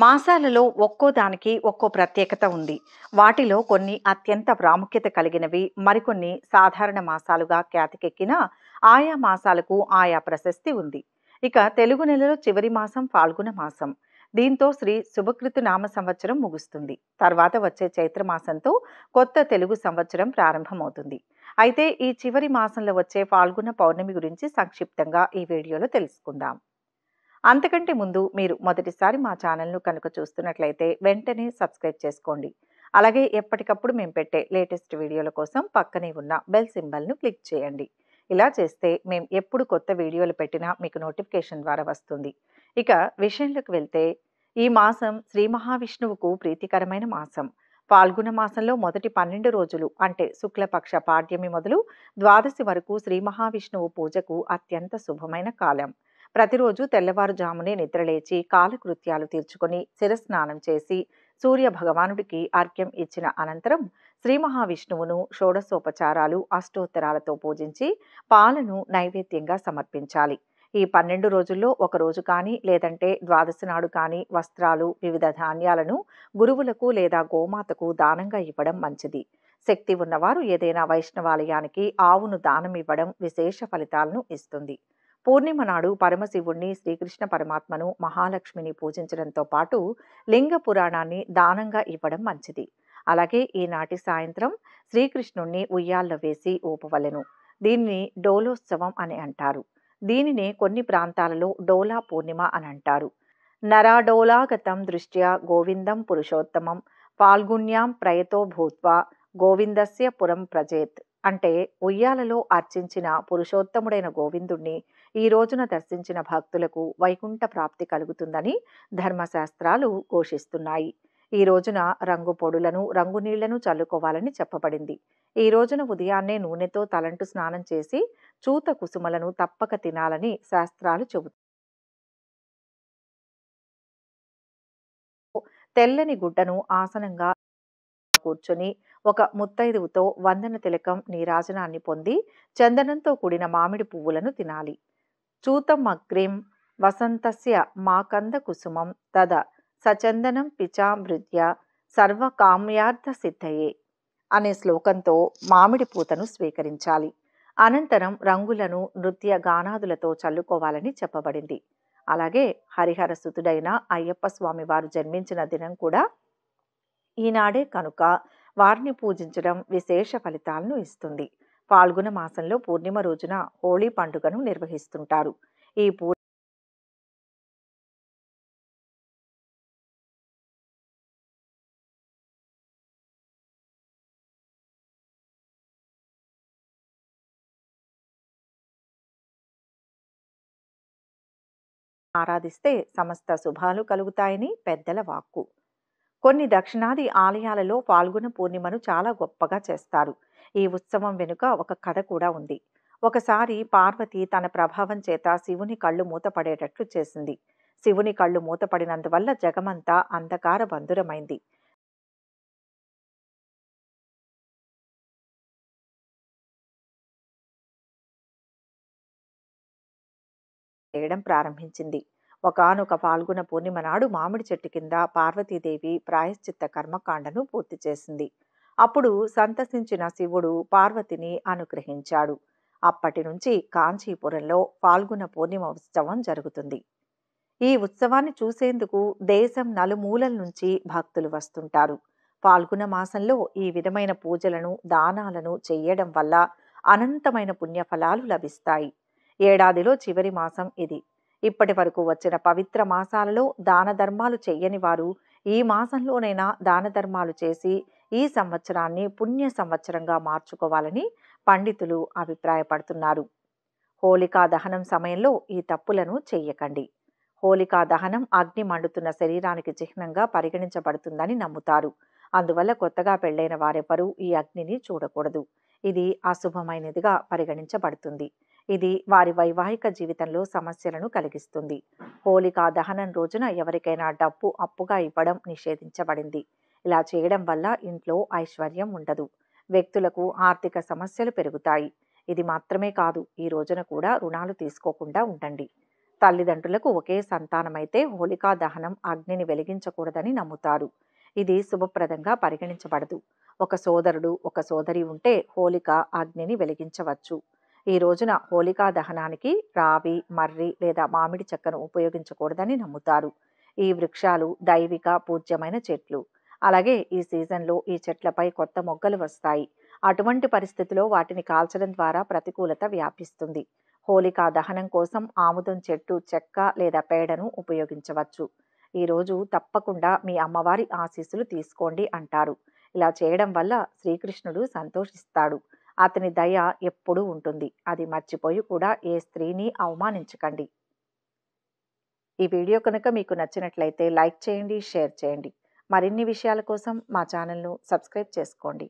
మాసాలలో ఒక్కో దానికి ఒక్కో ప్రత్యేకత ఉంది వాటిలో కొన్ని అత్యంత ప్రాముఖ్యత కలిగినవి మరికొన్ని సాధారణ మాసాలుగా ఖ్యాతికెక్కిన ఆయా మాసాలకు ఆయా ప్రశస్తి ఉంది ఇక తెలుగు నెలలో చివరి మాసం ఫాల్గుణ మాసం దీంతో శ్రీ శుభకృతు నామ సంవత్సరం ముగుస్తుంది తర్వాత వచ్చే చైత్రమాసంతో కొత్త తెలుగు సంవత్సరం ప్రారంభమవుతుంది అయితే ఈ చివరి మాసంలో వచ్చే ఫాల్గుణ పౌర్ణమి గురించి సంక్షిప్తంగా ఈ వీడియోలో తెలుసుకుందాం అంతకంటే ముందు మీరు మొదటిసారి మా ఛానల్ను కనుక చూస్తున్నట్లయితే వెంటనే సబ్స్క్రైబ్ చేసుకోండి అలాగే ఎప్పటికప్పుడు మేము పెట్టే లేటెస్ట్ వీడియోల కోసం పక్కనే ఉన్న బెల్ సింబల్ను క్లిక్ చేయండి ఇలా చేస్తే మేము ఎప్పుడు కొత్త వీడియోలు పెట్టినా మీకు నోటిఫికేషన్ ద్వారా వస్తుంది ఇక విషయంలోకి వెళ్తే ఈ మాసం శ్రీ మహావిష్ణువుకు ప్రీతికరమైన మాసం పాల్గొన మాసంలో మొదటి పన్నెండు రోజులు అంటే శుక్లపక్ష పాడ్యమి మొదలు ద్వాదశి వరకు శ్రీ మహావిష్ణువు పూజకు అత్యంత శుభమైన కాలం ప్రతిరోజు తెల్లవారుజామునే నిద్రలేచి కాలకృత్యాలు తీర్చుకొని శిరస్నానం చేసి సూర్య భగవానుడికి అర్ఘ్యం ఇచ్చిన అనంతరం శ్రీ మహావిష్ణువును షోడశోపచారాలు అష్టోత్తరాలతో పూజించి పాలను నైవేద్యంగా సమర్పించాలి ఈ పన్నెండు రోజుల్లో ఒక రోజు కానీ లేదంటే ద్వాదశి నాడు కానీ వస్త్రాలు వివిధ ధాన్యాలను గురువులకు లేదా గోమాతకు దానంగా ఇవ్వడం మంచిది శక్తి ఉన్నవారు ఏదైనా వైష్ణవాలయానికి ఆవును దానం ఇవ్వడం విశేష ఫలితాలను ఇస్తుంది పూర్ణిమ నాడు పరమశివుణ్ణి శ్రీకృష్ణ పరమాత్మను మహాలక్ష్మిని పూజించడంతో పాటు లింగ పురాణాన్ని దానంగా ఇవ్వడం మంచిది అలాగే ఈనాటి సాయంత్రం శ్రీకృష్ణుణ్ణి ఉయ్యాల్లో వేసి ఊపవలెను దీనిని డోలోత్సవం అని అంటారు దీనినే కొన్ని ప్రాంతాలలో డోలా పూర్ణిమ అని అంటారు నరాడోలాగతం దృష్ట్యా గోవిందం పురుషోత్తమం పాల్గుణ్యాం ప్రయతో భూత్వా గోవిందస్య పురం ప్రజేత్ అంటే ఉయ్యాలలో అర్చించిన పురుషోత్తముడైన గోవిందుణ్ణి ఈ రోజున దర్శించిన భక్తులకు వైకుంఠ ప్రాప్తి కలుగుతుందని ధర్మశాస్త్రాలు ఘోషిస్తున్నాయి ఈ రోజున రంగు పొడులను రంగు నీళ్లను చల్లుకోవాలని చెప్పబడింది ఈ రోజున ఉదయాన్నే నూనెతో తలంటు స్నానం చేసి చూత కుసుమలను తప్పక తినాలని శాస్త్రాలు చెబుతాయి తెల్లని గుడ్డను ఆసనంగా కూర్చొని ఒక ముత్తైదువుతో వందన తిలకం నీరాజనాన్ని పొంది చందనంతో కూడిన మామిడి పువ్వులను తినాలి చూతమగ్రిం వసంతస్య మాకంద కుసుమం తద సచందనం పిచామృత్య సర్వకామ్యార్థ సిద్ధయే అనే శ్లోకంతో మామిడి పూతను స్వీకరించాలి అనంతరం రంగులను నృత్య గానాదులతో చల్లుకోవాలని చెప్పబడింది అలాగే హరిహర సుతుడైన అయ్యప్ప స్వామి వారు జన్మించిన దినం కూడా ఈనాడే కనుక వారిని పూజించడం విశేష ఫలితాలను ఇస్తుంది ఫాల్గున మాసంలో పూర్ణిమ రోజున హోళీ పండుగను నిర్వహిస్తుంటారు ఈ పూర్ ఆరాధిస్తే సమస్త శుభాలు కలుగుతాయని పెద్దల వాక్కు కొన్ని దక్షిణాది ఆలయాలలో పాల్గొన పూర్ణిమను చాలా గొప్పగా చేస్తారు ఈ ఉత్సవం వెనుక ఒక కథ కూడా ఉంది ఒకసారి పార్వతి తన ప్రభావం చేత శివుని కళ్ళు మూతపడేటట్లు చేసింది శివుని కళ్ళు మూతపడినందువల్ల జగమంతా అంధకార బంధురమైంది చేయడం ప్రారంభించింది ఒకనొక పాల్గొన పూర్ణిమ నాడు మామిడి చెట్టు కింద పార్వతీదేవి ప్రాయశ్చిత్త కర్మకాండను పూర్తి చేసింది అప్పుడు సంతసించిన శివుడు పార్వతిని అనుగ్రహించాడు అప్పటి నుంచి కాంచీపురంలో పాల్గొన పూర్ణిమ ఉత్సవం జరుగుతుంది ఈ ఉత్సవాన్ని చూసేందుకు దేశం నలుమూలల నుంచి భక్తులు వస్తుంటారు పాల్గొన మాసంలో ఈ విధమైన పూజలను దానాలను చేయడం వల్ల అనంతమైన పుణ్యఫలాలు లభిస్తాయి ఏడాదిలో చివరి మాసం ఇది ఇప్పటి వరకు వచ్చిన పవిత్ర మాసాలలో దాన ధర్మాలు చెయ్యని వారు ఈ మాసంలోనైనా దాన ధర్మాలు చేసి ఈ సంవత్సరాన్ని పుణ్య సంవత్సరంగా మార్చుకోవాలని పండితులు అభిప్రాయపడుతున్నారు హోలికా దహనం సమయంలో ఈ తప్పులను చెయ్యకండి హోలికా దహనం అగ్ని మండుతున్న శరీరానికి చిహ్నంగా పరిగణించబడుతుందని నమ్ముతారు అందువల్ల కొత్తగా పెళ్లైన వారెవరూ ఈ అగ్నిని చూడకూడదు ఇది అశుభమైనదిగా పరిగణించబడుతుంది ఇది వారి వైవాహిక జీవితంలో సమస్యలను కలిగిస్తుంది హోలికా దహనం రోజున ఎవరికైనా డబ్బు అప్పుగా ఇవ్వడం నిషేధించబడింది ఇలా చేయడం వల్ల ఇంట్లో ఐశ్వర్యం ఉండదు వ్యక్తులకు ఆర్థిక సమస్యలు పెరుగుతాయి ఇది మాత్రమే కాదు ఈ రోజున కూడా రుణాలు తీసుకోకుండా ఉండండి తల్లిదండ్రులకు ఒకే సంతానమైతే హోలికా దహనం అగ్నిని వెలిగించకూడదని నమ్ముతారు ఇది శుభప్రదంగా పరిగణించబడదు ఒక సోదరుడు ఒక సోదరి ఉంటే హోలిక అగ్నిని వెలిగించవచ్చు ఈ రోజున హోలికా దహనానికి రావి మర్రి లేదా మామిడి చెక్కను ఉపయోగించకూడదని నమ్ముతారు ఈ వృక్షాలు దైవిక పూజ్యమైన చెట్లు అలాగే ఈ సీజన్లో ఈ చెట్లపై కొత్త మొగ్గలు వస్తాయి అటువంటి పరిస్థితిలో వాటిని కాల్చడం ద్వారా ప్రతికూలత వ్యాపిస్తుంది హోలికా దహనం కోసం ఆముదం చెట్టు చెక్క లేదా పేడను ఉపయోగించవచ్చు ఈరోజు తప్పకుండా మీ అమ్మవారి ఆశీస్సులు తీసుకోండి అంటారు ఇలా చేయడం వల్ల శ్రీకృష్ణుడు సంతోషిస్తాడు అతని దయ ఎప్పుడూ ఉంటుంది అది మర్చిపోయి కూడా ఏ స్త్రీని అవమానించకండి ఈ వీడియో కనుక మీకు నచ్చినట్లయితే లైక్ చేయండి షేర్ చేయండి మరిన్ని విషయాల కోసం మా ఛానల్ను సబ్స్క్రైబ్ చేసుకోండి